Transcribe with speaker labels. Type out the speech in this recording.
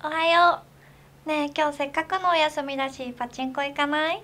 Speaker 1: おはようねえ今日せっかくのお休みだしパチンコ行かない